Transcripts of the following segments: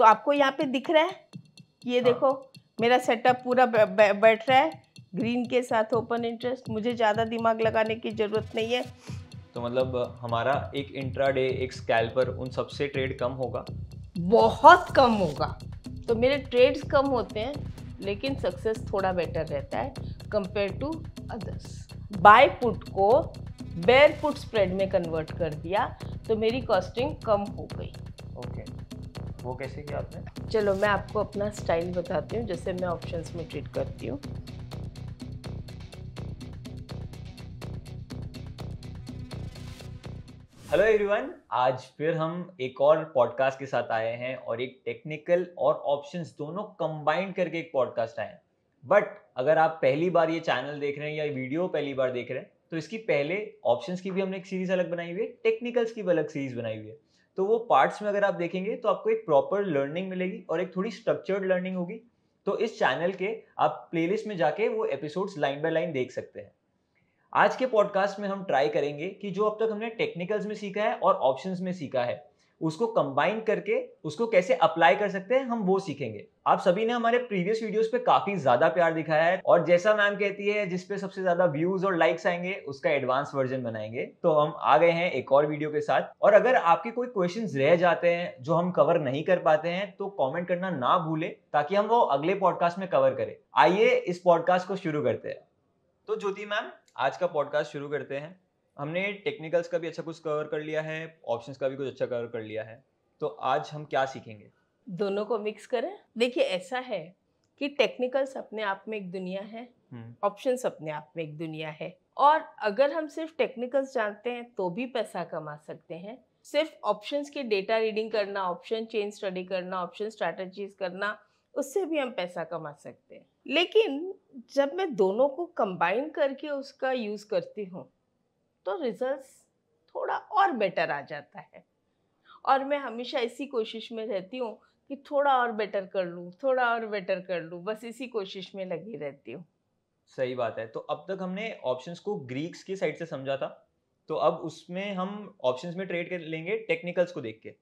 तो आपको यहाँ पे दिख रहा है ये हाँ। देखो मेरा सेटअप पूरा बैठ रहा है ग्रीन के साथ ओपन इंटरेस्ट मुझे ज़्यादा दिमाग लगाने की ज़रूरत नहीं है तो मतलब हमारा एक डे एक स्कैल्पर उन सबसे ट्रेड कम होगा बहुत कम होगा तो मेरे ट्रेड्स कम होते हैं लेकिन सक्सेस थोड़ा बेटर रहता है compare to others buy put को बेयर पुट स्प्रेड में कन्वर्ट कर दिया तो मेरी कॉस्टिंग कम हो गई ओके okay. वो कैसे किया आपने चलो मैं आपको अपना स्टाइल बताती हूँ जैसे मैं ऑप्शंस में ट्रीट करती हूँ हेलो एवरीवन आज फिर हम एक और पॉडकास्ट के साथ आए हैं और एक टेक्निकल और ऑप्शंस दोनों कंबाइंड करके एक पॉडकास्ट आए हैं बट अगर आप पहली बार ये चैनल देख रहे हैं या वीडियो पहली बार देख रहे हैं तो इसकी पहले ऑप्शंस की भी हमने एक सीरीज अलग बनाई हुई है टेक्निकल्स की भी अलग सीरीज बनाई हुई है तो वो पार्ट्स में अगर आप देखेंगे तो आपको एक प्रॉपर लर्निंग मिलेगी और एक थोड़ी स्ट्रक्चर्ड लर्निंग होगी तो इस चैनल के आप प्लेलिस्ट में जाके वो एपिसोड्स लाइन बाय लाइन देख सकते हैं आज के पॉडकास्ट में हम ट्राई करेंगे कि जो अब तक हमने टेक्निकल्स में सीखा है और ऑप्शंस में सीखा है उसको कंबाइन करके उसको कैसे अप्लाई कर सकते हैं हम वो सीखेंगे आप सभी ने हमारे प्रीवियस वीडियोस पे काफी ज्यादा प्यार दिखाया है और जैसा मैम कहती है जिस पे सबसे ज्यादा व्यूज और लाइक्स आएंगे उसका एडवांस वर्जन बनाएंगे तो हम आ गए हैं एक और वीडियो के साथ और अगर आपके कोई क्वेश्चन रह जाते हैं जो हम कवर नहीं कर पाते हैं तो कॉमेंट करना ना भूले ताकि हम वो अगले पॉडकास्ट में कवर करें आइए इस पॉडकास्ट को शुरू करते हैं तो ज्योति मैम आज का पॉडकास्ट शुरू करते हैं हमने टेक्निकल्स का भी अच्छा कुछ कवर कर लिया है ऑप्शंस का भी कुछ अच्छा कवर कर लिया है तो आज हम क्या सीखेंगे दोनों को मिक्स करें देखिए ऐसा है कि टेक्निकल्स अपने आप में एक दुनिया है ऑप्शन हम्म। अपने आप में एक दुनिया है और अगर हम सिर्फ टेक्निकल्स जानते हैं तो भी पैसा कमा सकते हैं सिर्फ ऑप्शंस के डेटा रीडिंग करना ऑप्शन चेन स्टडी करना ऑप्शन स्ट्रैटेजीज करना उससे भी हम पैसा कमा सकते हैं लेकिन जब मैं दोनों को कंबाइन करके उसका यूज़ करती हूँ तो रिजल्ट्स थोड़ा और बेटर आ जाता है और मैं हमेशा इसी कोशिश में रहती हूँ कि थोड़ा और बेटर कर लूँ थोड़ा और बेटर कर लूँ बस इसी कोशिश में लगी रहती हूँ सही बात है तो अब तक हमने ऑप्शंस को ग्रीक्स की साइड से समझा था तो अब उसमें हम ऑप्शंस में ट्रेड कर लेंगे टेक्निकल्स को देख के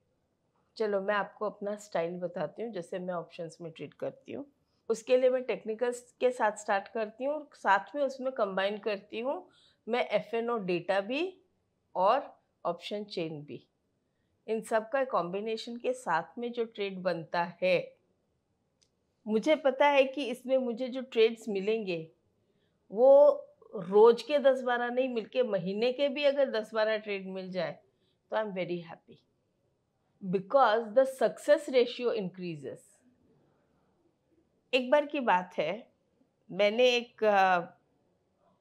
चलो मैं आपको अपना स्टाइल बताती हूँ जैसे मैं ऑप्शंस में ट्रेड करती हूँ उसके लिए मैं टेक्निकल्स के साथ स्टार्ट करती हूँ और साथ में उसमें कंबाइन करती हूँ मैं एफ एन ओ डेटा भी और ऑप्शन चेन भी इन सब का कॉम्बिनेशन के साथ में जो ट्रेड बनता है मुझे पता है कि इसमें मुझे जो ट्रेड्स मिलेंगे वो रोज़ के दस बारह नहीं मिलके महीने के भी अगर दस बारह ट्रेड मिल जाए तो I am very happy because the success ratio increases एक बार की बात है मैंने एक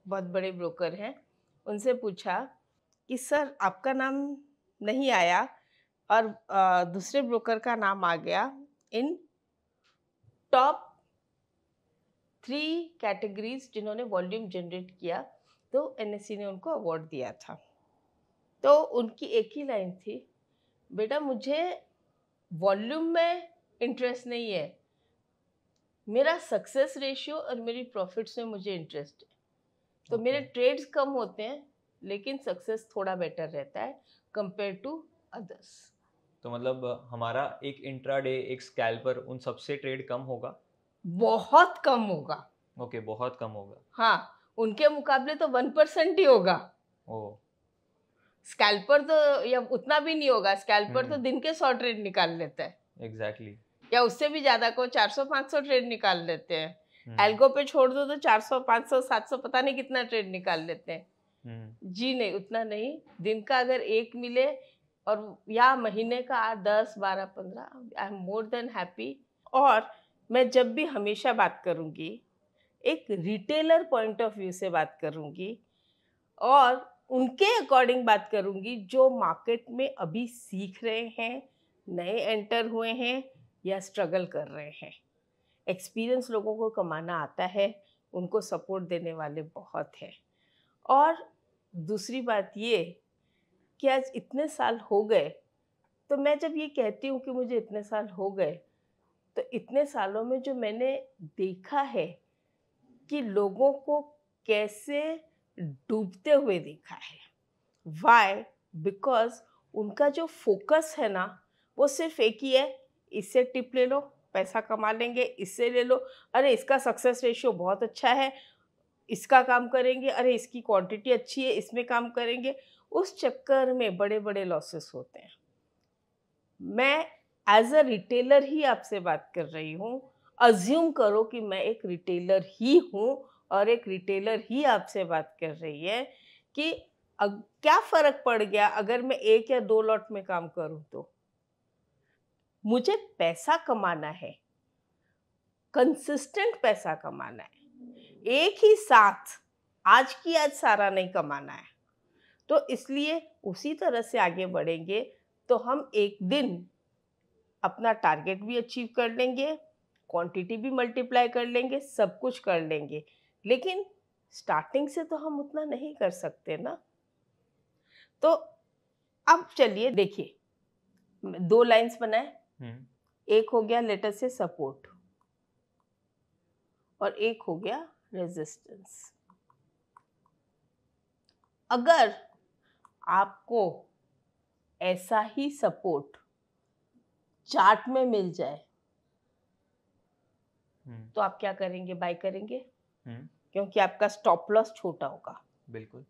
बहुत बड़े ब्रोकर हैं उनसे पूछा कि सर आपका नाम नहीं आया और दूसरे ब्रोकर का नाम आ गया इन टॉप थ्री कैटेगरीज जिन्होंने वॉल्यूम जनरेट किया तो एन ने उनको अवार्ड दिया था तो उनकी एक ही लाइन थी बेटा मुझे वॉल्यूम में इंटरेस्ट नहीं है मेरा सक्सेस रेशियो और मेरी प्रॉफिट्स में मुझे इंटरेस्ट है तो okay. मेरे ट्रेड्स कम होते हैं लेकिन सक्सेस थोड़ा बेटर रहता है कंपेयर टू अदर्स तो मतलब हमारा एक इंट्राडे एक स्कैल्पर उन सबसे ट्रेड कम होगा बहुत कम होगा ओके okay, बहुत कम होगा हाँ उनके मुकाबले तो वन परसेंट ही होगा ओ स्कैल्पर तो या उतना भी नहीं होगा स्कैल्पर तो हम्म। दिन के सौ ट्रेड निकाल लेता है एग्जैक्टली exactly. या उससे भी ज्यादा को चार सौ पांच सौ ट्रेड निकाल लेते हैं एल्गो हम्म। पे छोड़ दो तो 400, 500, 700 पता नहीं कितना ट्रेड निकाल लेते हैं हम्म। जी नहीं उतना नहीं दिन का अगर एक मिले और या महीने का दस बारह पंद्रह I am more than happy और मैं जब भी हमेशा बात करूँगी एक रिटेलर पॉइंट ऑफ व्यू से बात करूँगी और उनके अकॉर्डिंग बात करूँगी जो मार्केट में अभी सीख रहे हैं नए एंटर हुए हैं या स्ट्रगल कर रहे हैं एक्सपीरियंस लोगों को कमाना आता है उनको सपोर्ट देने वाले बहुत हैं और दूसरी बात ये कि आज इतने साल हो गए तो मैं जब ये कहती हूँ कि मुझे इतने साल हो गए तो इतने सालों में जो मैंने देखा है कि लोगों को कैसे डूबते हुए देखा है वाई बिकॉज उनका जो फोकस है ना वो सिर्फ एक ही है इससे टिप ले लो पैसा कमा लेंगे इससे ले लो अरे इसका सक्सेस रेशियो बहुत अच्छा है इसका काम करेंगे अरे इसकी क्वांटिटी अच्छी है इसमें काम करेंगे उस चक्कर में बड़े बड़े लॉसेस होते हैं मैं एज अ रिटेलर ही आपसे बात कर रही हूँ अज्यूम करो कि मैं एक रिटेलर ही हूँ और एक रिटेलर ही आपसे बात कर रही है कि क्या फ़र्क पड़ गया अगर मैं एक या दो लॉट में काम करूँ तो मुझे पैसा कमाना है कंसिस्टेंट पैसा कमाना है एक ही साथ आज की आज सारा नहीं कमाना है तो इसलिए उसी तरह से आगे बढ़ेंगे तो हम एक दिन अपना टारगेट भी अचीव कर लेंगे क्वांटिटी भी मल्टीप्लाई कर लेंगे सब कुछ कर लेंगे लेकिन स्टार्टिंग से तो हम उतना नहीं कर सकते ना तो अब चलिए देखिए दो लाइंस बनाए हम्म। एक हो गया लेटर से सपोर्ट और एक हो गया रेजिस्टेंस अगर आपको ऐसा ही सपोर्ट चार्ट में मिल जाए हम्म। तो आप क्या करेंगे बाय करेंगे हम्म। क्योंकि आपका स्टॉप लॉस छोटा होगा बिल्कुल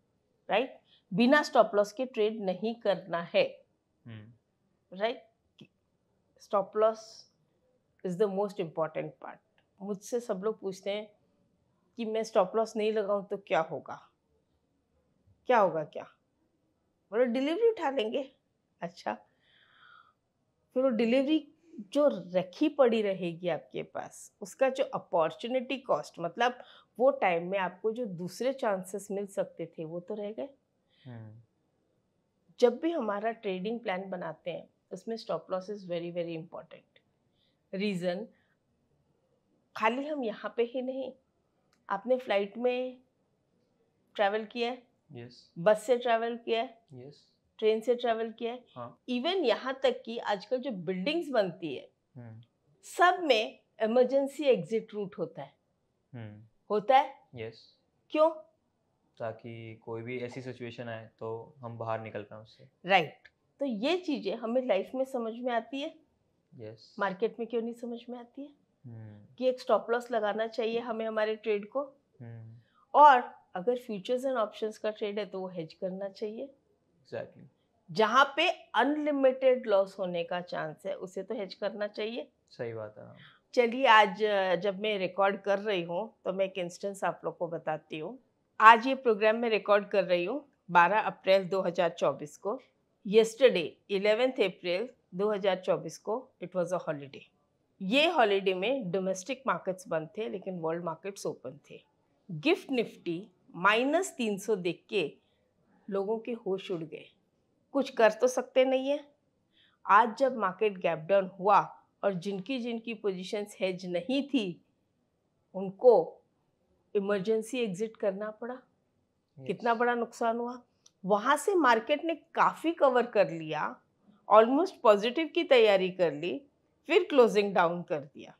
राइट right? बिना स्टॉप लॉस के ट्रेड नहीं करना है right stop loss is the most important part मुझसे सब लोग पूछते हैं कि मैं स्टॉप लॉस नहीं लगाऊं तो क्या होगा क्या होगा क्या बोलो डिलीवरी उठा लेंगे अच्छा फिर वो डिलीवरी जो रखी पड़ी रहेगी आपके पास उसका जो अपॉर्चुनिटी कॉस्ट मतलब वो टाइम में आपको जो दूसरे चांसेस मिल सकते थे वो तो रह गए हम्म। जब भी हमारा ट्रेडिंग प्लान बनाते हैं इसमें stop loss is very very important reason खाली हम यहाँ पे ही नहीं आपने फ्लाइट में ट्रैवल किया है yes. बस से ट्रैवल किया है yes. ट्रेन से ट्रैवल किया है हाँ. इवन यहाँ तक कि आजकल जो बिल्डिंग्स बनती है hmm. सब में इमरजेंसी एग्जिट रूट होता है hmm. होता है yes. क्यों ताकि कोई भी ऐसी सिचुएशन आए तो हम बाहर निकल पाए उससे राइट right. तो ये चीज़ें हमें लाइफ में समझ में आती है मार्केट yes. में क्यों नहीं समझ में आती है hmm. कि एक स्टॉप लॉस लगाना चाहिए hmm. हमें हमारे ट्रेड को hmm. और अगर फ्यूचर्स एंड ऑप्शंस का ट्रेड है तो वो हेज करना चाहिए exactly. जहाँ पे अनलिमिटेड लॉस होने का चांस है उसे तो हेज करना चाहिए सही बात है हाँ। चलिए आज जब मैं रिकॉर्ड कर रही हूँ तो मैं एक इंस्टेंस आप लोग को बताती हूँ आज ये प्रोग्राम में रिकॉर्ड कर रही हूँ 12 अप्रैल 2024 को येस्टरडे इलेवेंथ अप्रैल 2024 को इट वाज अ हॉलीडे ये हॉलीडे में डोमेस्टिक मार्केट्स बंद थे लेकिन वर्ल्ड मार्केट्स ओपन थे गिफ्ट निफ्टी माइनस तीन सौ देख के लोगों के होश उड़ गए कुछ कर तो सकते नहीं है आज जब मार्केट गैप डाउन हुआ और जिनकी जिनकी पोजीशंस हेज नहीं थी उनको इमरजेंसी एग्जिट करना पड़ा yes. कितना बड़ा नुकसान हुआ वहाँ से मार्केट ने काफ़ी कवर कर लिया ऑलमोस्ट पॉजिटिव की तैयारी कर ली फिर क्लोजिंग डाउन कर दिया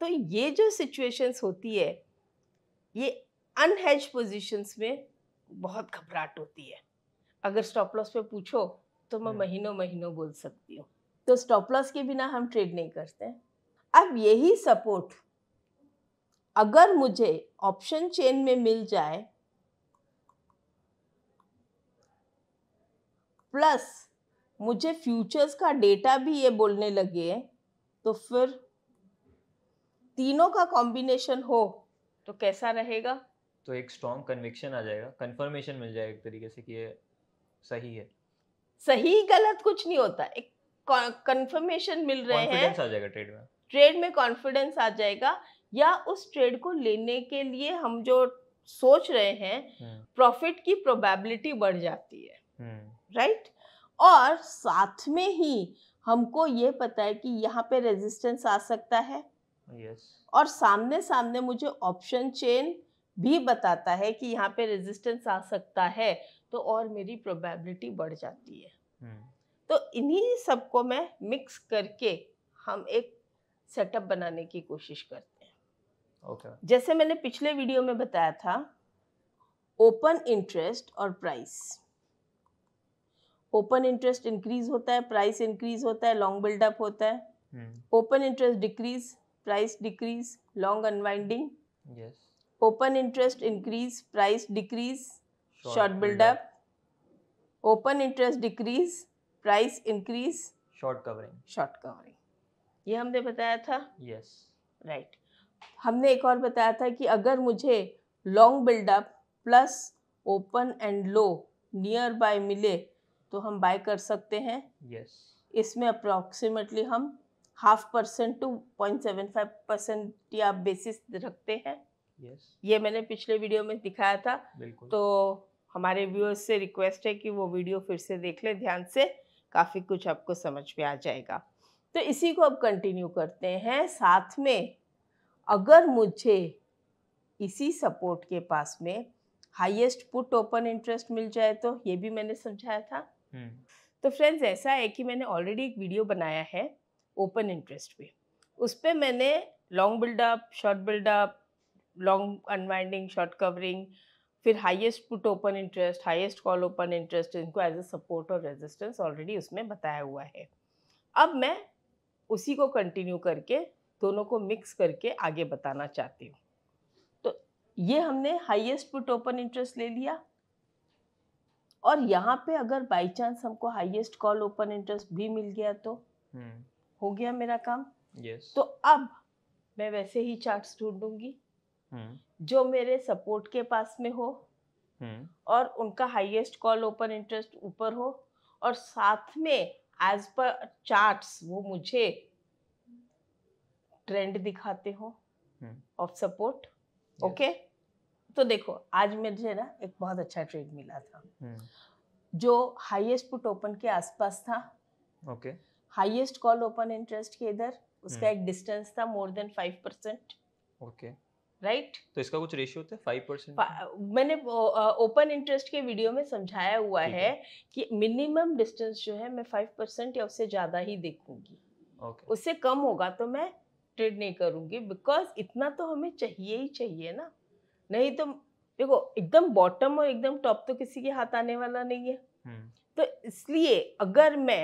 तो ये जो सिचुएशंस होती है ये अनहेज पोजीशंस में बहुत घबराहट होती है अगर स्टॉप लॉस पे पूछो तो मैं हम्म। महीनों महीनों बोल सकती हूँ तो स्टॉप लॉस के बिना हम ट्रेड नहीं करते अब यही सपोर्ट अगर मुझे ऑप्शन चेन में मिल जाए प्लस मुझे फ्यूचर्स का डेटा भी ये बोलने लगे तो फिर तीनों का कॉम्बिनेशन हो तो कैसा रहेगा तो एक स्ट्रॉन्ग कन्विक्शन आ जाएगा कन्फर्मेशन मिल जाएगा एक तरीके से कि ये सही है सही गलत कुछ नहीं होता एक कन्फर्मेशन मिल रहे हैं आ जाएगा ट्रेड में ट्रेड में कॉन्फिडेंस आ जाएगा या उस ट्रेड को लेने के लिए हम जो सोच रहे हैं प्रॉफिट हम्म। की प्रोबेबिलिटी बढ़ जाती है हम्म। राइट और साथ में ही हमको ये पता है कि यहाँ पे रेजिस्टेंस आ सकता है yes. और सामने सामने मुझे ऑप्शन चेन भी बताता है कि यहाँ पे रेजिस्टेंस आ सकता है तो और मेरी प्रोबेबिलिटी बढ़ जाती है hmm. तो इन्हीं सबको मैं मिक्स करके हम एक सेटअप बनाने की कोशिश करते हैं okay. जैसे मैंने पिछले वीडियो में बताया था ओपन इंटरेस्ट और प्राइस ओपन इंटरेस्ट इंक्रीज होता है प्राइस इंक्रीज होता है लॉन्ग बिल्डअप होता है hmm. Open interest decrease price decrease long unwinding open interest increase price decrease short buildup open interest decrease price increase short covering short covering ये हमने बताया था यस yes. Right right. हमने एक और बताया था कि अगर मुझे long buildup plus open and low near buy मिले तो हम बाय कर सकते हैं यस yes. इसमें अप्रोक्सीमेटली हम half percent to point seven five percent या बेसिस रखते हैं yes. ये मैंने पिछले वीडियो में दिखाया था तो हमारे व्यूअर्स से रिक्वेस्ट है कि वो वीडियो फिर से देख ले ध्यान से काफ़ी कुछ आपको समझ में आ जाएगा तो इसी को अब कंटिन्यू करते हैं साथ में अगर मुझे इसी सपोर्ट के पास में हाईएस्ट पुट ओपन इंटरेस्ट मिल जाए तो ये भी मैंने समझाया था हम्म। तो फ्रेंड्स ऐसा है कि मैंने ऑलरेडी एक वीडियो बनाया है ओपन इंटरेस्ट पे उस पर मैंने long buildup short buildup long unwinding short covering फिर highest put open interest highest call open interest इनको एज अ सपोर्ट और रेजिस्टेंस ऑलरेडी उसमें बताया हुआ है अब मैं उसी को कंटिन्यू करके दोनों को मिक्स करके आगे बताना चाहती हूँ तो ये हमने हाईएस्ट पुट ओपन इंटरेस्ट ले लिया और यहाँ पे अगर बाई चांस हमको हाईएस्ट कॉल ओपन इंटरेस्ट भी मिल गया तो hmm. हो गया मेरा काम yes. तो अब मैं वैसे ही चार्ट ढूंढूंगी hmm. जो मेरे सपोर्ट के पास में हो hmm. और उनका हाईएस्ट कॉल ओपन इंटरेस्ट ऊपर हो और साथ में एज पर चार्ट्स वो मुझे ट्रेंड दिखाते हो ऑफ सपोर्ट ओके तो देखो आज मुझे ना एक बहुत अच्छा ट्रेड मिला था हम्म। जो हाईएस्ट पुट ओपन के आसपास था okay highest call open interest के इधर उसका हम्म। एक डिस्टेंस था more than five percent okay right तो इसका कुछ रेशियो होता है फाइव परसेंट मैंने ओपन इंटरेस्ट के वीडियो में समझाया हुआ है, है कि मिनिमम डिस्टेंस जो है मैं फाइव परसेंट या उससे ज़्यादा ही देखूंगी okay. उससे कम होगा तो मैं ट्रेड नहीं करूंगी बिकॉज इतना तो हमें चाहिए ही चाहिए ना नहीं तो देखो एकदम बॉटम और एकदम टॉप तो किसी के हाथ आने वाला नहीं है हम्म। तो इसलिए अगर मैं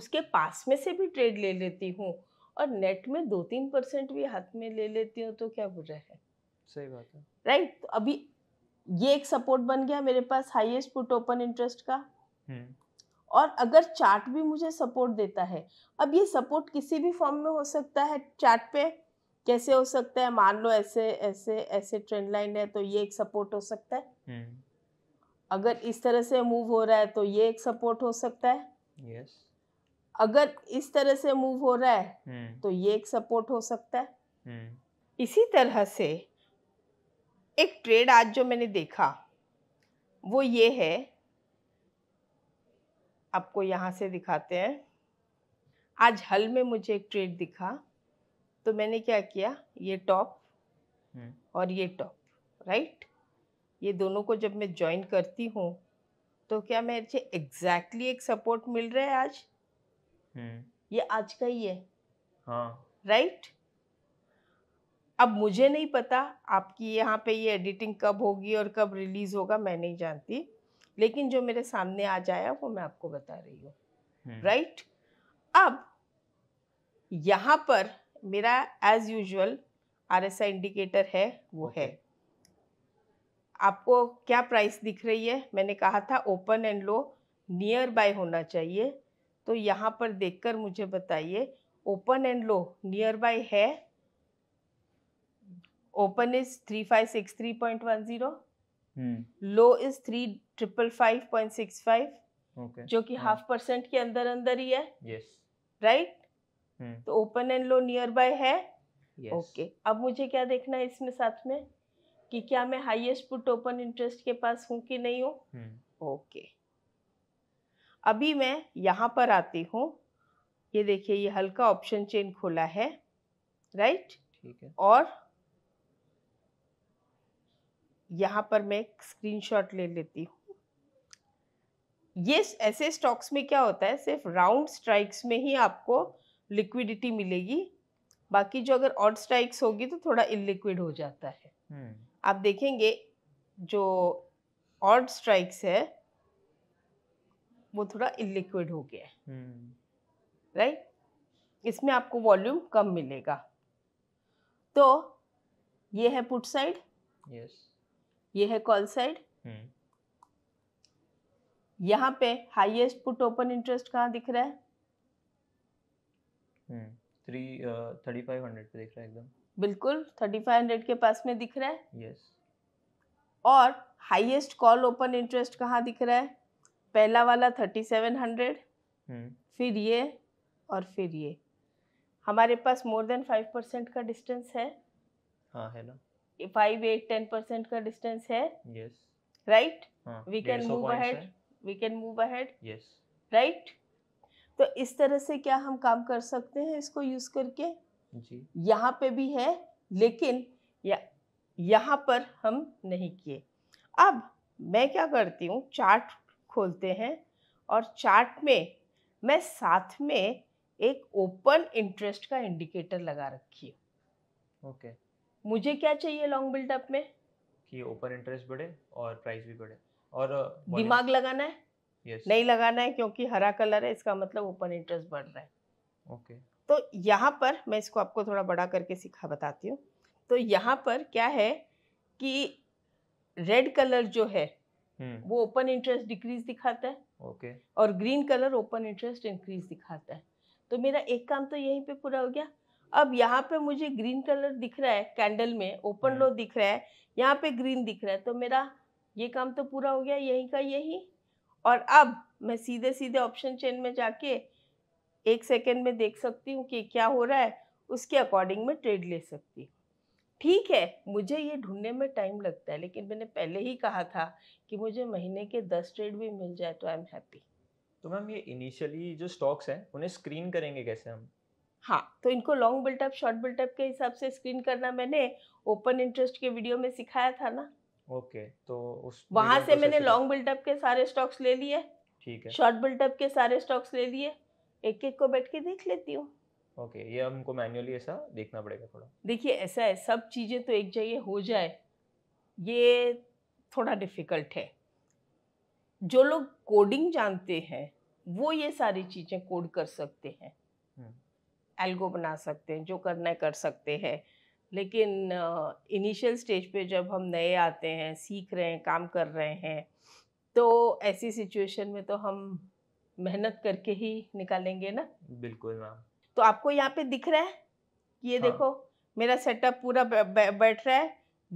उसके पास में से भी ट्रेड ले लेती हूँ और नेट में दो तीन परसेंट भी हाथ में ले लेती हूँ तो क्या बुरा है सही बात है राइट right? तो अभी ये एक सपोर्ट बन गया मेरे पास हाईएस्ट पुट ओपन इंटरेस्ट का हम्म। और अगर चार्ट भी मुझे सपोर्ट देता है अब ये सपोर्ट किसी भी फॉर्म में हो सकता है चार्ट पे कैसे हो सकता है मान लो ऐसे ऐसे ऐसे ट्रेंड लाइन है तो ये एक सपोर्ट हो सकता है हम्म। अगर इस तरह से मूव हो रहा है तो ये एक सपोर्ट हो सकता है yes. अगर इस तरह से मूव हो रहा है hmm. तो ये एक सपोर्ट हो सकता है hmm. इसी तरह से एक ट्रेड आज जो मैंने देखा वो ये है आपको यहाँ से दिखाते हैं आज हल में मुझे एक ट्रेड दिखा तो मैंने क्या किया ये टॉप हम्म। और ये टॉप राइट ये दोनों को जब मैं ज्वाइन करती हूँ तो क्या मेरे एग्जैक्टली एक सपोर्ट मिल रहा है आज हम्म। ये आज का ही है हाँ राइट अब मुझे नहीं पता आपकी यहाँ पे ये एडिटिंग कब होगी और कब रिलीज होगा मैं नहीं जानती लेकिन जो मेरे सामने आज आया वो मैं आपको बता रही हूँ राइट हम्म। अब यहाँ पर मेरा as usual R S I indicator है वो okay. है आपको क्या प्राइस दिख रही है मैंने कहा था open and low near buy होना चाहिए तो यहाँ पर देखकर मुझे बताइए open and low near buy है open is three five six three point one zero low is three triple five point six five जो कि हाफ hmm. परसेंट के अंदर अंदर ही है राइट yes. right? हम्म। तो open and low near buy है okay yes. okay. अब मुझे क्या देखना है इसमें साथ में कि क्या मैं हाईएस्ट पुट ओपन इंटरेस्ट के पास हूं कि नहीं हूं ओके हम्म। okay. अभी मैं यहां पर आती हूँ ये देखिए ये हल्का ऑप्शन चेन खोला है राइट ठीक है और यहां पर मैं एक स्क्रीनशॉट ले लेती हूँ ये ऐसे स्टॉक्स में क्या होता है सिर्फ राउंड स्ट्राइक्स में ही आपको लिक्विडिटी मिलेगी बाकी जो अगर ऑड स्ट्राइक्स होगी तो थोड़ा इलिक्विड हो जाता है hmm. आप देखेंगे जो ऑड स्ट्राइक्स है वो थोड़ा इलिक्विड हो गया है हम्म। hmm. राइट इसमें आपको वॉल्यूम कम मिलेगा तो ये है पुट साइड yes. ये है कॉल साइड hmm. यहाँ पे हाईएस्ट पुट ओपन इंटरेस्ट कहाँ दिख रहा है हम्म, uh, बिल्कुल थर्टी फाइव हंड्रेड के पास में दिख रहा है yes. और हाईएस्ट कॉल ओपन इंटरेस्ट कहाँ दिख रहा है पहला वाला थर्टी सेवन हंड्रेड फिर ये और फिर ये हमारे पास मोर देन फाइव परसेंट का डिस्टेंस है हाँ है ना फाइव एट टेन परसेंट का डिस्टेंस है yes right we can move ahead we can move ahead yes right तो इस तरह से क्या हम काम कर सकते हैं इसको यूज करके जी यहाँ पे भी है लेकिन या यहाँ पर हम नहीं किए अब मैं क्या करती हूँ चार्ट खोलते हैं और चार्ट में मैं साथ में एक ओपन इंटरेस्ट का इंडिकेटर लगा रखी ओके मुझे क्या चाहिए लॉन्ग बिल्डअप में कि ओपन इंटरेस्ट बढ़े और प्राइस भी बढ़े और uh, दिमाग लगाना है yes. नहीं लगाना है क्योंकि हरा कलर है इसका मतलब ओपन इंटरेस्ट बढ़ रहा है ओके okay. तो यहाँ पर मैं इसको आपको थोड़ा बड़ा करके सिखा बताती हूँ तो यहाँ पर क्या है कि रेड कलर जो है Hmm. वो ओपन इंटरेस्ट डिक्रीज दिखाता है ओके okay. और green colour open interest increase दिखाता है तो मेरा एक काम तो यहीं पे पूरा हो गया अब यहाँ पे मुझे ग्रीन कलर दिख रहा है कैंडल में ओपन लो hmm. दिख रहा है यहाँ पे ग्रीन दिख रहा है तो मेरा ये काम तो पूरा हो गया यहीं का यही और अब मैं सीधे सीधे ऑप्शन चेन में जाके एक सेकेंड में देख सकती हूँ कि क्या हो रहा है उसके अकॉर्डिंग में ट्रेड ले सकती हूँ ठीक है मुझे ये ढूंढने में टाइम लगता है लेकिन मैंने पहले ही कहा था कि मुझे महीने के दस ट्रेड भी मिल जाए तो आई एम हैप्पी तो मैम ये इनिशियली जो स्टॉक्स हैं उन्हें स्क्रीन करेंगे कैसे हम हाँ तो इनको लॉन्ग बिल्टअप शॉर्ट बिल्टअप के हिसाब से स्क्रीन करना मैंने ओपन इंटरेस्ट के वीडियो में सिखाया था ना ओके तो उस वहां से मैंने लॉन्ग बिल्टअप के सारे स्टॉक्स ले लिए ठीक है शॉर्ट बिल्टअप के सारे स्टॉक्स ले लिए एक एक को बैठ के देख लेती हूँ ओके ये हमको मैन्युअली ऐसा देखना पड़ेगा थोड़ा देखिए ऐसा है सब चीज़ें तो एक जगह हो जाए ये थोड़ा डिफिकल्ट है जो लोग कोडिंग जानते हैं वो ये सारी चीज़ें कोड कर सकते हैं एल्गो हम्म। बना सकते हैं जो करना है कर सकते हैं लेकिन इनिशियल स्टेज पे जब हम नए आते हैं सीख रहे हैं काम कर रहे हैं तो ऐसी सिचुएशन में तो हम मेहनत करके ही निकालेंगे ना बिल्कुल मैम तो आपको यहाँ पे दिख रहा है ये हाँ। देखो मेरा सेटअप पूरा बैठ रहा है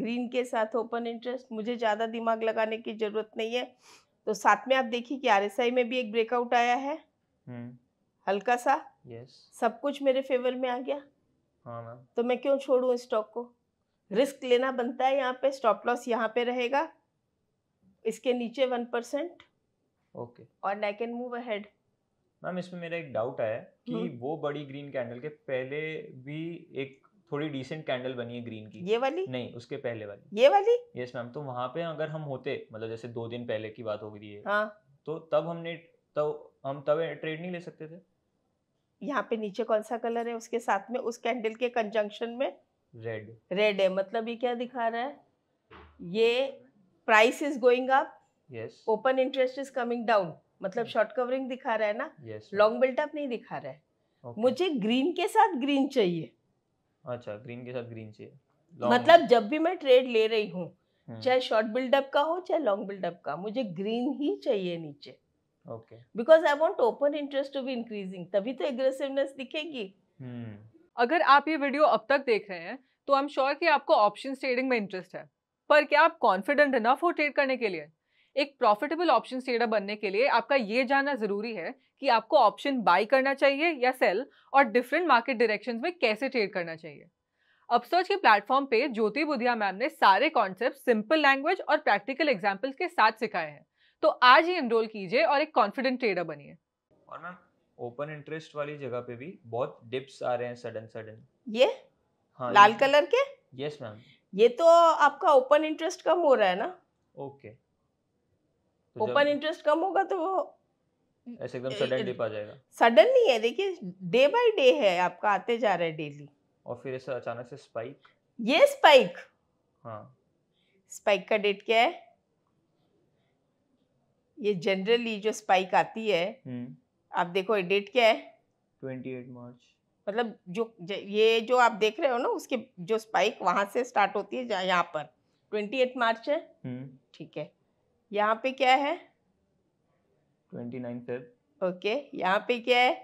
ग्रीन के साथ ओपन इंटरेस्ट मुझे ज़्यादा दिमाग लगाने की ज़रूरत नहीं है तो साथ में आप देखिए कि आर में भी एक ब्रेकआउट आया है हम्म। हल्का सा यस सब कुछ मेरे फेवर में आ गया हाँ तो मैं क्यों छोड़ू स्टॉक को रिस्क लेना बनता है यहाँ पे स्टॉप लॉस यहाँ पे रहेगा इसके नीचे वन परसेंट ओके और I can move ahead ma'am इसमें मेरा एक डाउट आया कि हम्म। वो बड़ी ग्रीन कैंडल के पहले भी एक थोड़ी डिसेंट कैंडल बनी है ग्रीन की ये वाली नहीं उसके पहले वाली ये वाली यस मैम तो वहाँ पे अगर हम होते मतलब जैसे दो दिन पहले की बात हो गई है हाँ. तो तब हमने तो हम तब ट्रेड नहीं ले सकते थे यहाँ पे नीचे कौन सा कलर है उसके साथ में उस कैंडल के कंजंक्शन में रेड रेड है मतलब ये क्या दिखा रहा है ये price is going up open interest is coming down मतलब शॉर्ट hmm. कवरिंग दिखा रहा है ना लॉन्ग बिल्टअप नहीं दिखा रहा है okay. मुझे ग्रीन के साथ ग्रीन चाहिए अच्छा ग्रीन के साथ ग्रीन चाहिए long मतलब जब भी मैं ट्रेड ले रही हूँ hmm. चाहे शॉर्ट बिल्डअप का हो चाहे लॉन्ग बिल्डअप का मुझे ग्रीन ही चाहिए नीचे okay because I want open interest to be increasing तभी तो एग्रेसिवनेस दिखेगी हम्म। अगर आप ये वीडियो अब तक देख रहे हैं तो आई एम श्योर कि आपको ऑप्शन ट्रेडिंग में इंटरेस्ट है पर क्या आप कॉन्फिडेंट इनफ हो ट्रेड करने के लिए एक प्रॉफिटेबल ऑप्शन ट्रेडर बनने के लिए आपका ये जानना जरूरी है कि आपको ऑप्शन बाई करना चाहिए या सेल और डिफरेंट मार्केट डायरेक्शन में कैसे ट्रेड करना चाहिए अपसर्च के प्लेटफॉर्म पे ज्योति बुधिया मैम ने सारे कॉन्सेप्ट सिंपल लैंग्वेज और प्रैक्टिकल एग्जाम्पल्स के साथ सिखाए हैं तो आज ही एनरोल कीजिए और एक कॉन्फिडेंट ट्रेडर बनिए और मैम ओपन इंटरेस्ट वाली जगह पे भी बहुत डिप्स आ रहे हैं सडन सडन ये हाँ, लाल ये कलर के यस मैम ये तो आपका ओपन इंटरेस्ट कम हो रहा है ना ओके ओपन इंटरेस्ट कम होगा तो वो ऐसे एकदम सडन डिप आ जाएगा सडन नहीं है देखिए डे बाय डे है आपका आते जा रहा है डेली और फिर ऐसा अचानक से स्पाइक ये स्पाइक हाँ स्पाइक का डेट क्या है ये जनरली जो स्पाइक आती है हम्म। आप देखो डेट क्या है ट्वेंटी एट मार्च मतलब जो ये जो आप देख रहे हो ना उसके जो स्पाइक वहां से स्टार्ट होती है यहाँ पर ट्वेंटी एट मार्च है हम्म। ठीक है यहाँ पे क्या है ट्वेंटी नाइन फेब ओके यहाँ पे क्या है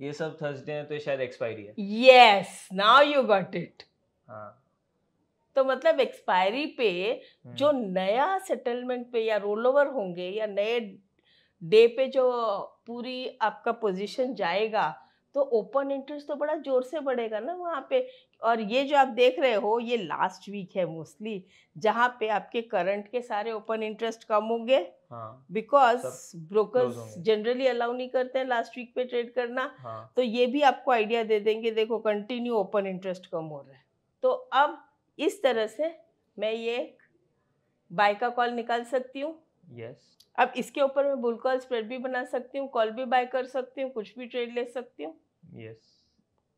ये सब थर्सडे तो है तो शायद एक्सपायरी है yes now you got it हाँ तो मतलब एक्सपायरी पे जो हम्म। नया सेटलमेंट पे या रोल ओवर होंगे या नए डे पे जो पूरी आपका पोजीशन जाएगा तो ओपन इंटरेस्ट तो बड़ा जोर से बढ़ेगा ना वहाँ पे और ये जो आप देख रहे हो ये लास्ट वीक है मोस्टली जहाँ पे आपके करंट के सारे ओपन इंटरेस्ट कम होंगे बिकॉज ब्रोकर्स जनरली अलाउ नहीं करते हैं लास्ट वीक पे ट्रेड करना हाँ. तो ये भी आपको आइडिया दे देंगे देखो कंटिन्यू ओपन इंटरेस्ट कम हो रहा है तो अब इस तरह से मैं ये बाय का कॉल निकाल सकती हूँ yes. अब इसके ऊपर मैं बुल कॉल स्प्रेड भी बना सकती हूँ कॉल भी बाय कर सकती हूँ कुछ भी ट्रेड ले सकती हूँ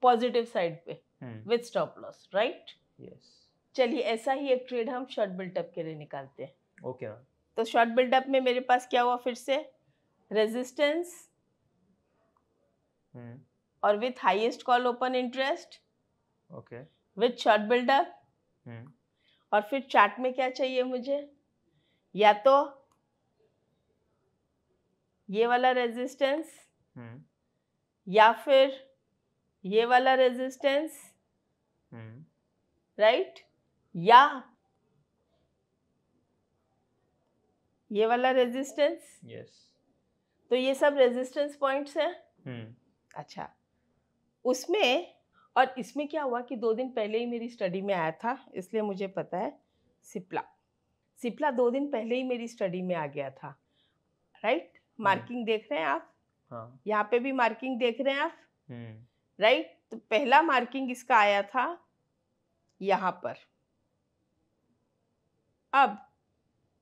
पॉजिटिव साइड पे hmm. With stop loss right yes चलिए ऐसा ही एक ट्रेड हम शॉर्ट बिल्टअप के लिए निकालते हैं ओके okay. तो शॉर्ट बिल्टअप में मेरे पास क्या हुआ फिर से रेजिस्टेंस hmm. और with highest call open interest okay with short build up hmm. और फिर चाट में क्या चाहिए मुझे या तो ये वाला रेजिस्टेंस हम्म। या फिर ये वाला रेजिस्टेंस हम्म। राइट या ये वाला रेजिस्टेंस यस तो ये सब रेजिस्टेंस पॉइंट्स हैं अच्छा उसमें और इसमें क्या हुआ कि दो दिन पहले ही मेरी स्टडी में आया था इसलिए मुझे पता है सिप्ला सिप्ला दो दिन पहले ही मेरी स्टडी में आ गया था राइट हम्म। मार्किंग देख रहे हैं आप हाँ। यहाँ पे भी मार्किंग देख रहे हैं आप हम्म। राइट तो पहला मार्किंग इसका आया था यहाँ पर अब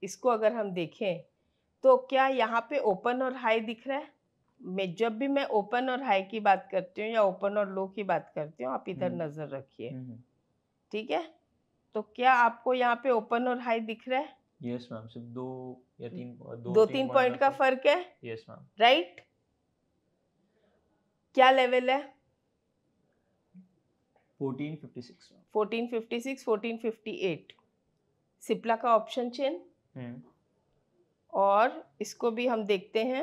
इसको अगर हम देखें तो क्या यहाँ पे ओपन और हाई दिख रहा है मैं जब भी मैं ओपन और हाई की बात करती हूँ या ओपन और लो की बात करती हूँ आप इधर हम्म। नज़र रखिए हम्म, हम्म। ठीक है तो क्या आपको यहाँ पे ओपन और हाई दिख रहा है यस मैम सिर्फ दो या तीन दो, दो तीन पॉइंट का फर्क है यस मैम राइट क्या लेवल है 1456 सिप्ला का ऑप्शन चेन और इसको भी हम देखते हैं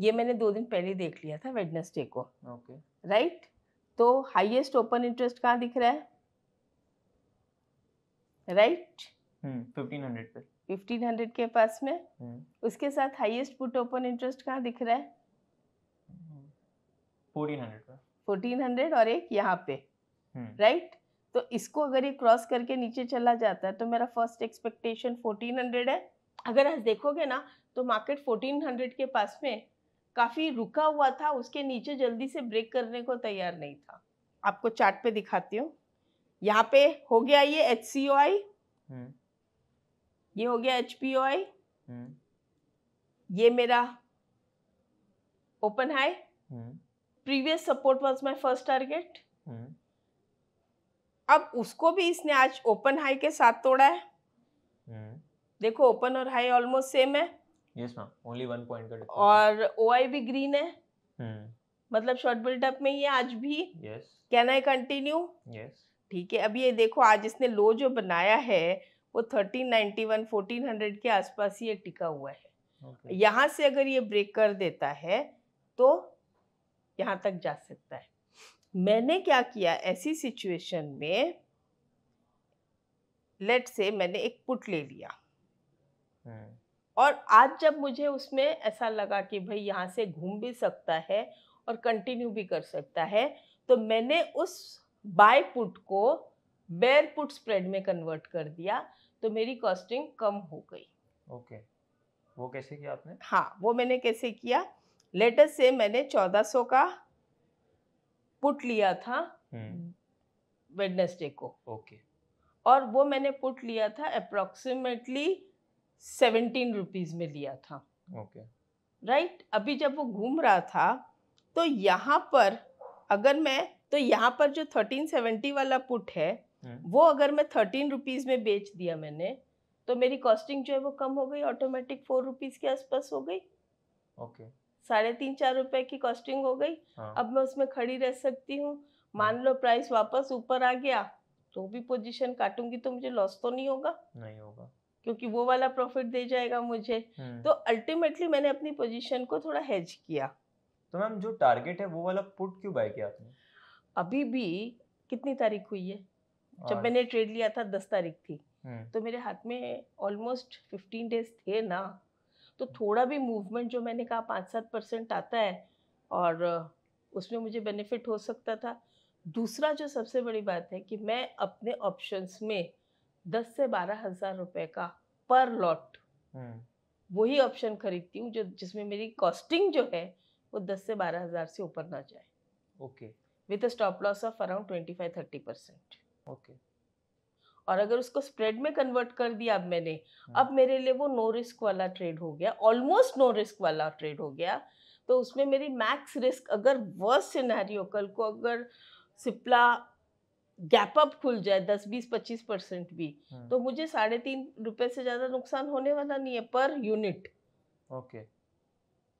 ये मैंने दो दिन पहले देख लिया था वेडनेसडे को ओके okay. Right right? तो हाईएस्ट ओपन इंटरेस्ट कहाँ दिख रहा है राइट हम्म, फिफ्टीन हंड्रेड पे फिफ्टीन हंड्रेड के पास में hmm. उसके साथ हाईएस्ट पुट ओपन इंटरेस्ट कहाँ दिख रहा है फोर्टीन हंड्रेड फोर्टीन हंड्रेड और एक यहाँ पे हम्म। Right hmm. right? तो इसको अगर ये क्रॉस करके नीचे चला जाता है तो मेरा फर्स्ट एक्सपेक्टेशन फोर्टीन हंड्रेड है अगर आज देखोगे ना तो मार्केट फोर्टीन हंड्रेड के पास में काफ़ी रुका हुआ था उसके नीचे जल्दी से ब्रेक करने को तैयार नहीं था आपको चार्ट पे दिखाती हूँ यहाँ पे हो गया ये एच सी ओ आई ये हो गया एच पी ओ आई ये मेरा open high previous support was my first target अब उसको भी इसने आज ओपन हाई के साथ तोड़ा है हम्म। देखो ओपन और हाई ऑलमोस्ट सेम है yes ma'am only one point का और ओ आई भी ग्रीन है hmm. मतलब शॉर्ट बिल्डअप में ही है आज भी yes can I continue yes ठीक है अब ये देखो आज इसने लो जो बनाया है वो thirteen ninety one fourteen hundred के आसपास ही ये टिका हुआ है okay. यहाँ से अगर ये ब्रेक कर देता है तो यहाँ तक जा सकता है मैंने क्या किया ऐसी सिचुएशन में लेट से मैंने एक पुट ले लिया hmm. और आज जब मुझे उसमें ऐसा लगा कि भाई यहाँ से घूम भी सकता है और कंटिन्यू भी कर सकता है तो मैंने उस बाय पुट को बेयर पुट स्प्रेड में कन्वर्ट कर दिया तो मेरी कॉस्टिंग कम हो गई ओके वो कैसे किया आपने हाँ वो मैंने कैसे किया लेटेस्ट से मैंने 1400 का पुट लिया था वेडनेसडे हम्म। को ओके okay. और वो मैंने पुट लिया था अप्रोक्सीमेटली सेवेंटीन रुपीज़ में लिया था ओके okay. Right right? अभी जब वो घूम रहा था तो यहाँ पर अगर मैं तो यहाँ पर जो थर्टीन सेवेंटी वाला पुट है हम्म। वो अगर मैं थर्टीन रुपीज़ में बेच दिया मैंने तो मेरी कॉस्टिंग जो है वो कम हो गई ऑटोमेटिक फोर रुपीज़ के आसपास हो गई ओके okay. साढ़े तीन चार रुपए की कॉस्टिंग हो गई हाँ। अब मैं उसमें खड़ी रह सकती हूँ मान हाँ। लो प्राइस वापस ऊपर आ गया तो भी पोजीशन काटूंगी तो मुझे लॉस तो नहीं होगा नहीं होगा क्योंकि वो वाला प्रॉफिट दे जाएगा मुझे हम्म। तो अल्टीमेटली मैंने अपनी पोजीशन को थोड़ा हेज किया तो मैम जो टारगेट है वो वाला पुट क्यों बाय किया आपने अभी भी कितनी तारीख हुई है जब मैंने ट्रेड लिया था दस तारीख थी हम्म। तो मेरे हाथ में ऑलमोस्ट फिफ्टीन डेज थे ना तो थोड़ा भी मूवमेंट जो मैंने कहा पाँच सात परसेंट आता है और उसमें मुझे बेनिफिट हो सकता था दूसरा जो सबसे बड़ी बात है कि मैं अपने ऑप्शंस में दस से बारह हजार रुपए का पर लॉट हम्म। वही ऑप्शन खरीदती हूँ जो जिसमें मेरी कॉस्टिंग जो है वो दस से बारह हजार से ऊपर ना जाए okay with stop loss of around twenty five thirty percent okay और अगर उसको स्प्रेड में कन्वर्ट कर दिया अब मैंने हम्म। अब मेरे लिए वो नो रिस्क वाला ट्रेड हो गया ऑलमोस्ट नो रिस्क वाला ट्रेड हो गया तो उसमें मेरी मैक्स रिस्क अगर वर्स्ट सिनेरियो कल को अगर सिप्ला गैप अप खुल जाए दस बीस पच्चीस परसेंट भी हम्म। तो मुझे साढ़े तीन रुपए से ज्यादा नुकसान होने वाला नहीं है पर यूनिट ओके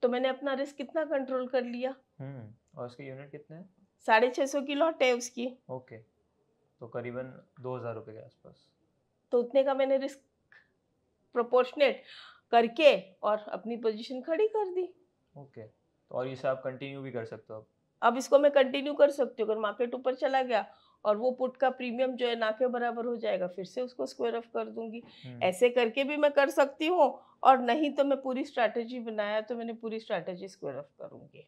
तो मैंने अपना रिस्क कितना कंट्रोल कर लिया हम्म, और उसके यूनिट कितने साढ़े छह सौ की लॉट है उसकी ओके तो करीबन दो हज़ार रुपए के आसपास तो उतने का मैंने रिस्क प्रोपोर्शनेट करके और अपनी पोजीशन खड़ी कर दी ओके okay. तो और ये सब कंटिन्यू भी कर सकते हो अब इसको मैं कंटिन्यू कर सकती हूँ अगर मार्केट ऊपर चला गया और वो पुट का प्रीमियम जो है ना के बराबर हो जाएगा फिर से उसको स्क्वायर ऑफ कर दूंगी हम्म। ऐसे करके भी मैं कर सकती हूँ और नहीं तो मैं पूरी स्ट्रैटेजी बनाया तो मैंने पूरी स्ट्रैटेजी स्क्वायर ऑफ करूंगी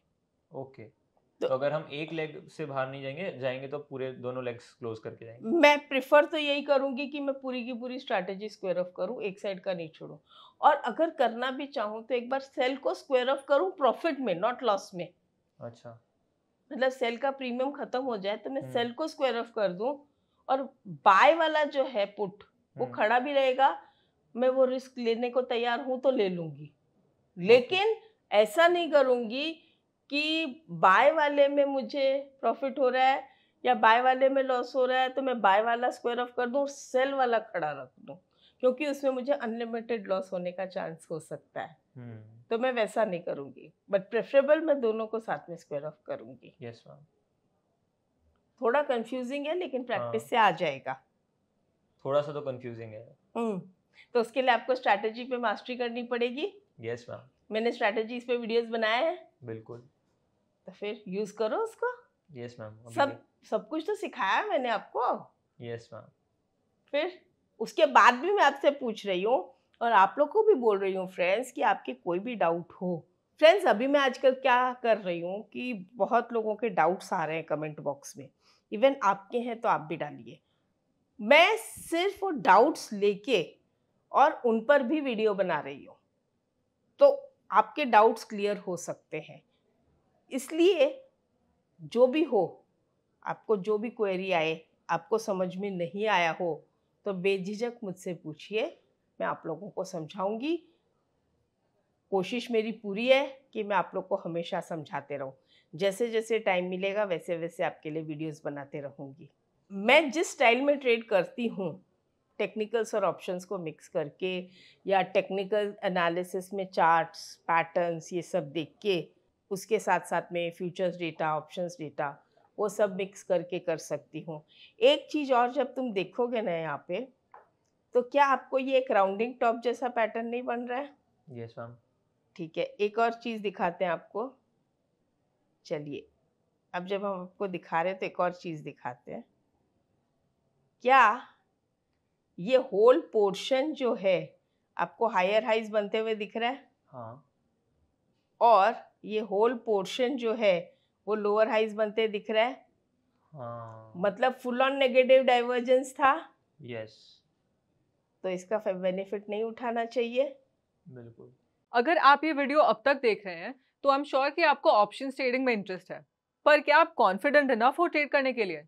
ओके तो, तो अगर हम एक लेग से बाहर नहीं जाएंगे जाएंगे तो पूरे दोनों लेग्स क्लोज करके जाएंगे मैं प्रिफर तो यही करूंगी कि मैं पूरी की पूरी स्ट्रैटेजी स्क्वायर ऑफ करूं एक साइड का नहीं छोड़ूं और अगर करना भी चाहूं तो एक बार सेल को स्क्वायर ऑफ करूं प्रॉफिट में नॉट लॉस में अच्छा मतलब सेल का प्रीमियम खत्म हो जाए तो मैं हम्म। सेल को स्क्वायर ऑफ कर दूं और बाय वाला जो है पुट वो हम्म। खड़ा भी रहेगा मैं वो रिस्क लेने को तैयार हूं तो ले लूंगी लेकिन ऐसा नहीं करूंगी कि बाय वाले में मुझे प्रॉफिट हो रहा है या बाय वाले में लॉस हो रहा है तो मैं बाय वाला स्क्वायर ऑफ कर दूं और सेल वाला खड़ा रख दूं क्योंकि उसमें मुझे अनलिमिटेड लॉस होने का चांस हो सकता है hmm. तो मैं वैसा नहीं करूंगी बट प्रेफरेबल मैं दोनों को साथ में स्क्वायर ऑफ करूंगी yes, थोड़ा कंफ्यूजिंग है लेकिन प्रैक्टिस हाँ। से आ जाएगा थोड़ा सा तो कंफ्यूजिंग है हम्म तो उसके लिए आपको स्ट्रेटजी पे मास्टरी करनी पड़ेगी यस yes, मैम मैंने स्ट्रैटेजी पे वीडियोस बनाए हैं बिल्कुल तो फिर यूज करो उसको यस yes, मैम सब सब कुछ तो सिखाया मैंने आपको यस yes, मैम फिर उसके बाद भी मैं आपसे पूछ रही हूँ और आप लोग को भी बोल रही हूँ फ्रेंड्स कि आपके कोई भी डाउट हो फ्रेंड्स अभी मैं आजकल क्या कर रही हूँ कि बहुत लोगों के डाउट्स आ रहे हैं कमेंट बॉक्स में इवन आपके हैं तो आप भी डालिए मैं सिर्फ वो डाउट्स लेके और उन पर भी वीडियो बना रही हूँ तो आपके डाउट्स क्लियर हो सकते हैं इसलिए जो भी हो आपको जो भी क्वेरी आए आपको समझ में नहीं आया हो तो बेझिझक मुझसे पूछिए मैं आप लोगों को समझाऊंगी कोशिश मेरी पूरी है कि मैं आप लोग को हमेशा समझाते रहूँ जैसे जैसे टाइम मिलेगा वैसे वैसे आपके लिए वीडियोस बनाते रहूँगी मैं जिस स्टाइल में ट्रेड करती हूँ टेक्निकल्स और ऑप्शंस को मिक्स करके या टेक्निकल एनालिसिस में चार्ट्स पैटर्न्स ये सब देख के उसके साथ साथ में फ्यूचर्स डेटा ऑप्शंस डेटा वो सब मिक्स करके कर सकती हूँ एक चीज़ और जब तुम देखोगे ना यहाँ पे तो क्या आपको ये एक राउंडिंग टॉप जैसा पैटर्न नहीं बन रहा है यस मैम ठीक है एक और चीज़ दिखाते हैं आपको चलिए अब जब हम आपको दिखा रहे हैं तो एक और चीज़ दिखाते हैं क्या ये होल पोर्शन जो है आपको हायर हाइज बनते हुए दिख रहा है हाँ और ये होल पोर्शन जो है वो लोअर हाइज बनते दिख रहा है हाँ। मतलब फुल ऑन नेगेटिव डाइवर्जेंस था यस तो इसका बेनिफिट नहीं उठाना चाहिए बिल्कुल अगर आप ये वीडियो अब तक देख रहे हैं तो आई एम श्योर कि आपको ऑप्शन ट्रेडिंग में इंटरेस्ट है पर क्या आप कॉन्फिडेंट इनफ हो ट्रेड करने के लिए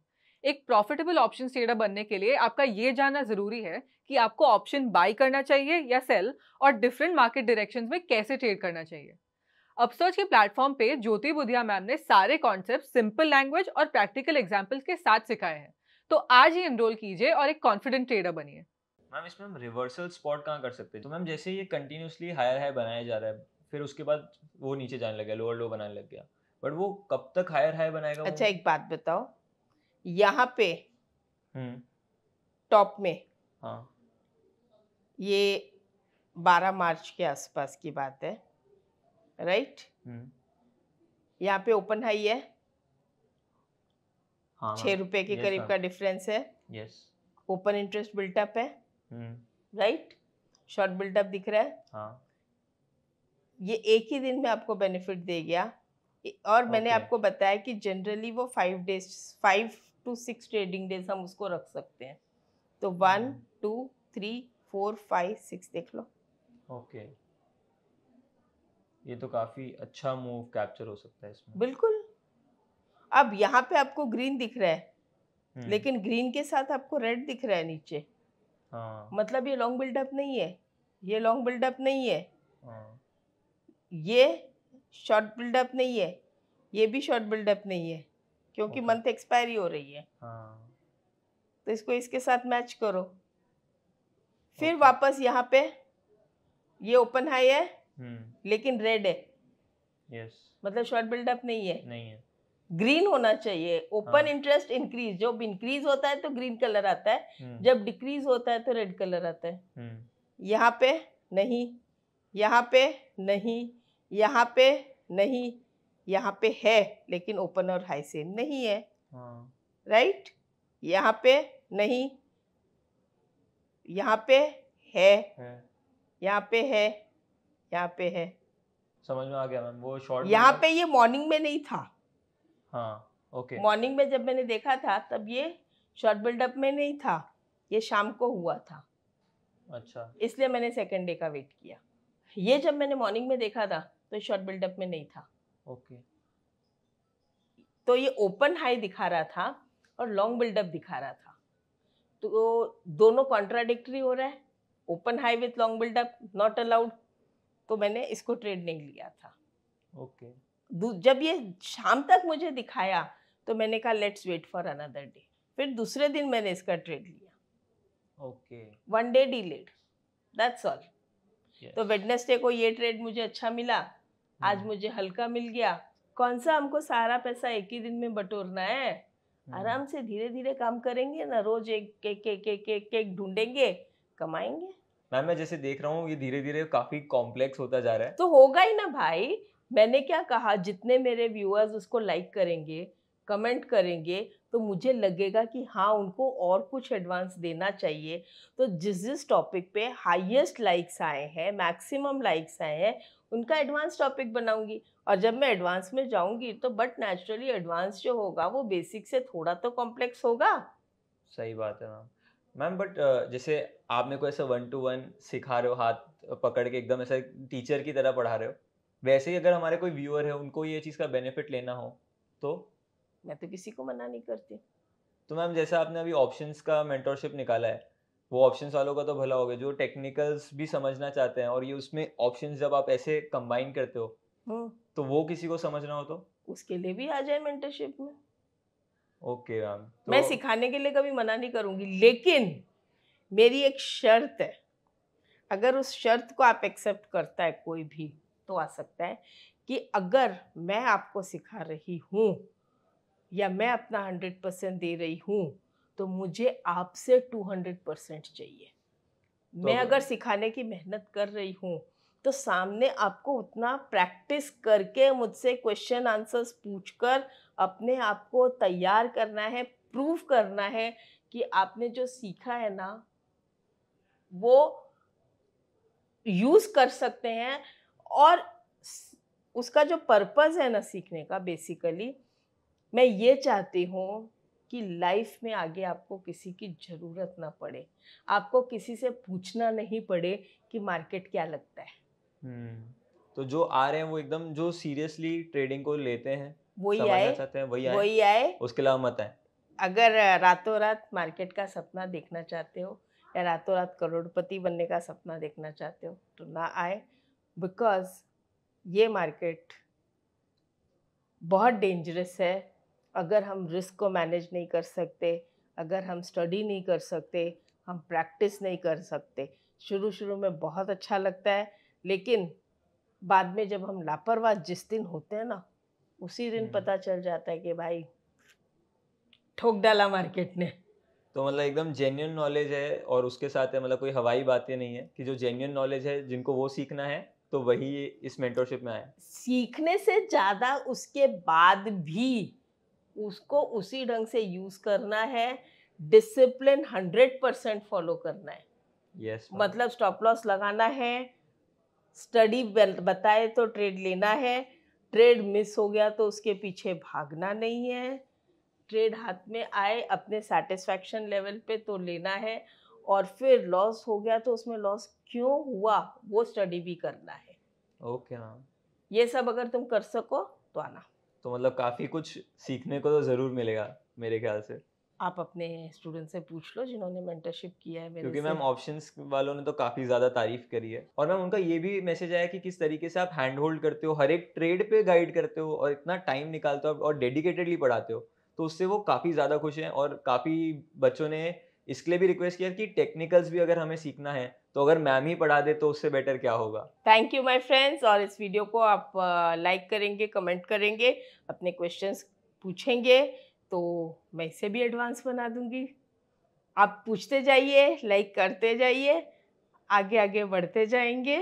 एक प्रॉफिटेबल ऑप्शन ट्रेडर बनने के लिए आपका ये जानना जरूरी है कि आपको ऑप्शन बाई करना चाहिए या सेल और डिफरेंट मार्केट डायरेक्शंस में कैसे ट्रेड करना चाहिए अपसर्च के प्लेटफॉर्म पे ज्योति बुधिया मैम ने सारे कॉन्सेप्ट सिंपल लैंग्वेज और प्रैक्टिकल एग्जाम्पल्स के साथ सिखाए हैं तो आज ही एनरोल कीजिए और एक कॉन्फिडेंट ट्रेडर बनिए मैम इसमें हम रिवर्सल स्पॉट कहाँ कर सकते हैं तो मैम जैसे ये कंटिन्यूसली हायर हाई बनाया जा रहा है फिर उसके बाद वो नीचे जाने लग गया लोअर लो बनाने लग गया बट वो कब तक हायर हाई बनाएगा अच्छा एक बात बताओ यहाँ पे टॉप हम्म। में हाँ ये 12 मार्च के आसपास की बात है राइट हम्म। यहाँ पे ओपन हाई है हाँ, हाँ। छह रुपए के करीब का डिफरेंस है ओपन इंटरेस्ट बिल्टअप है राइट शॉर्ट बिल्टअप दिख रहा है हाँ. ये एक ही दिन में आपको बेनिफिट दे गया और okay. मैंने आपको बताया कि जनरली वो five days five to six trading days हम उसको रख सकते हैं तो one two three four five six देख लो ओके okay. ये तो काफी अच्छा मूव कैप्चर हो सकता है इसमें बिल्कुल अब यहाँ पे आपको ग्रीन दिख रहा है हम्म। लेकिन ग्रीन के साथ आपको रेड दिख रहा है नीचे हाँ। मतलब ये लॉन्ग बिल्डअप नहीं है ये लॉन्ग बिल्डअप नहीं है हाँ। ये शॉर्ट बिल्डअप नहीं है ये भी शॉर्ट बिल्डअप नहीं है क्योंकि मंथ एक्सपायरी हो रही है हाँ। तो इसको इसके साथ मैच करो फिर वापस यहाँ पे ये ओपन हाई है हम्म। लेकिन रेड है yes. मतलब शॉर्ट बिल्डअप नहीं है नहीं है ग्रीन होना चाहिए ओपन हाँ। इंटरेस्ट इंक्रीज जब इंक्रीज होता है तो ग्रीन कलर आता है हम्म। जब डिक्रीज होता है तो रेड कलर आता है हम्म। यहाँ पे नहीं यहाँ पे नहीं यहाँ पे नहीं यहाँ पे है लेकिन ओपन और हाई सेम नहीं है हाँ। राइट यहाँ पे नहीं यहाँ पे है यहाँ पे है यहाँ पे है समझ में आ गया मैम वो शॉर्ट यहाँ पे ये मॉर्निंग में नहीं था हाँ ओके मॉर्निंग में जब मैंने देखा था तब ये शॉर्ट बिल्डअप में नहीं था ये शाम को हुआ था अच्छा इसलिए मैंने सेकेंड डे का वेट किया ये जब मैंने मॉर्निंग में देखा था तो शॉर्ट बिल्डअप में नहीं था ओके तो ये ओपन हाई दिखा रहा था और लॉन्ग बिल्डअप दिखा रहा था तो दोनों कॉन्ट्राडिक्टरी हो रहा है open high with long build up not allowed तो मैंने इसको ट्रेनिंग लिया था ओके okay. जब ये शाम तक मुझे दिखाया तो मैंने कहा let's wait for another day फिर दूसरे दिन मैंने इसका ट्रेड लिया okay one day delayed that's all तो वेडनेसडे को ये ट्रेड मुझे अच्छा मिला आज hmm. मुझे हल्का मिल गया कौन सा हमको सारा पैसा एक ही दिन में बटोरना है hmm. आराम से धीरे धीरे काम करेंगे ना रोज एक केक एक ढूंढेंगे कमाएंगे मैम मैं जैसे देख रहा हूँ ये धीरे धीरे काफी कॉम्प्लेक्स होता जा रहा है तो होगा ही ना भाई मैंने क्या कहा जितने मेरे व्यूअर्स उसको लाइक करेंगे कमेंट करेंगे तो मुझे लगेगा कि हाँ उनको और कुछ एडवांस देना चाहिए तो जिस जिस टॉपिक पे हाईएस्ट लाइक्स आए हैं मैक्सिमम लाइक्स आए हैं उनका एडवांस टॉपिक बनाऊंगी और जब मैं एडवांस में जाऊंगी तो बट नेचुरली एडवांस जो होगा वो बेसिक से थोड़ा तो कॉम्प्लेक्स होगा सही बात है मैम मैम बट uh, जैसे आप मेरे को ऐसा वन टू वन सिखा रहे हो हाथ पकड़ के एकदम ऐसा टीचर की तरह पढ़ा रहे हो वैसे ही अगर हमारे कोई व्यूअर है उनको ये चीज़ का बेनिफिट लेना हो तो मैं तो किसी को मना नहीं करती तो मैम जैसे आपने अभी ऑप्शंस का मेंटोरशिप निकाला है वो ऑप्शंस वालों का तो भला हो गया जो टेक्निकल्स भी समझना चाहते हैं और ये उसमें ऑप्शंस जब आप ऐसे कंबाइन करते हो हम्म। तो वो किसी को समझना हो तो उसके लिए भी आ जाए मेंटरशिप में ओके राम तो... मैं सिखाने के लिए कभी मना नहीं करूंगी लेकिन मेरी एक शर्त है अगर उस शर्त को आप एक्सेप्ट करता है कोई भी तो आ सकता है कि अगर मैं आपको सिखा रही हूँ या मैं अपना हंड्रेड परसेंट दे रही हूँ तो मुझे आपसे टू हंड्रेड परसेंट चाहिए तो मैं अगर सिखाने की मेहनत कर रही हूँ तो सामने आपको उतना प्रैक्टिस करके मुझसे क्वेश्चन आंसर्स पूछकर अपने आप को तैयार करना है प्रूव करना है कि आपने जो सीखा है ना वो यूज़ कर सकते हैं और उसका जो पर्पज़ है ना सीखने का बेसिकली मैं ये चाहती हूँ कि लाइफ में आगे आपको किसी की ज़रूरत ना पड़े आपको किसी से पूछना नहीं पड़े कि मार्केट क्या लगता है हम्म। तो जो आ रहे हैं वो एकदम जो सीरियसली ट्रेडिंग को लेते हैं वही आए चाहते हैं वही आए वही आए उसके अलावा मत आए अगर रातों रात मार्केट का सपना देखना चाहते हो या रातों रात करोड़पति बनने का सपना देखना चाहते हो तो ना आए बिकॉज ये मार्केट बहुत डेंजरस है अगर हम रिस्क को मैनेज नहीं कर सकते अगर हम स्टडी नहीं कर सकते हम प्रैक्टिस नहीं कर सकते शुरू शुरू में बहुत अच्छा लगता है लेकिन बाद में जब हम लापरवाह जिस दिन होते हैं ना उसी दिन हम्म। पता चल जाता है कि भाई ठोक डाला मार्केट ने तो मतलब एकदम जेन्यून नॉलेज है और उसके साथ है मतलब कोई हवाई बातें नहीं है कि जो जेन्यून नॉलेज है जिनको वो सीखना है तो वही इस मेंटरशिप में आए सीखने से ज़्यादा उसके बाद भी उसको उसी ढंग से यूज़ करना है डिसिप्लिन हंड्रेड परसेंट फॉलो करना है यस yes, मतलब स्टॉप लॉस लगाना है स्टडी बताए तो ट्रेड लेना है ट्रेड मिस हो गया तो उसके पीछे भागना नहीं है ट्रेड हाथ में आए अपने सेटिस्फैक्शन लेवल पे तो लेना है और फिर लॉस हो गया तो उसमें लॉस क्यों हुआ वो स्टडी भी करना है ओके okay, मैम ये सब अगर तुम कर सको तो आना तो मतलब काफ़ी कुछ सीखने को तो ज़रूर मिलेगा मेरे ख्याल से आप अपने स्टूडेंट से पूछ लो जिन्होंने मेंटरशिप किया है मेरे क्योंकि मैम ऑप्शंस वालों ने तो काफ़ी ज़्यादा तारीफ करी है और मैम उनका ये भी मैसेज आया कि किस तरीके से आप हैंड होल्ड करते हो हर एक ट्रेड पे गाइड करते हो और इतना टाइम निकालते हो और डेडिकेटेडली पढ़ाते हो तो उससे वो काफ़ी ज़्यादा खुश हैं और काफ़ी बच्चों ने इसके लिए भी रिक्वेस्ट किया कि टेक्निकल्स भी अगर हमें सीखना है तो अगर मैम ही पढ़ा दे तो उससे बेटर क्या होगा थैंक यू माई फ्रेंड्स और इस वीडियो को आप लाइक करेंगे कमेंट करेंगे अपने क्वेश्चन पूछेंगे तो मैं इसे भी एडवांस बना दूंगी आप पूछते जाइए लाइक करते जाइए आगे आगे बढ़ते जाएंगे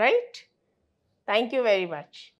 right thank you very much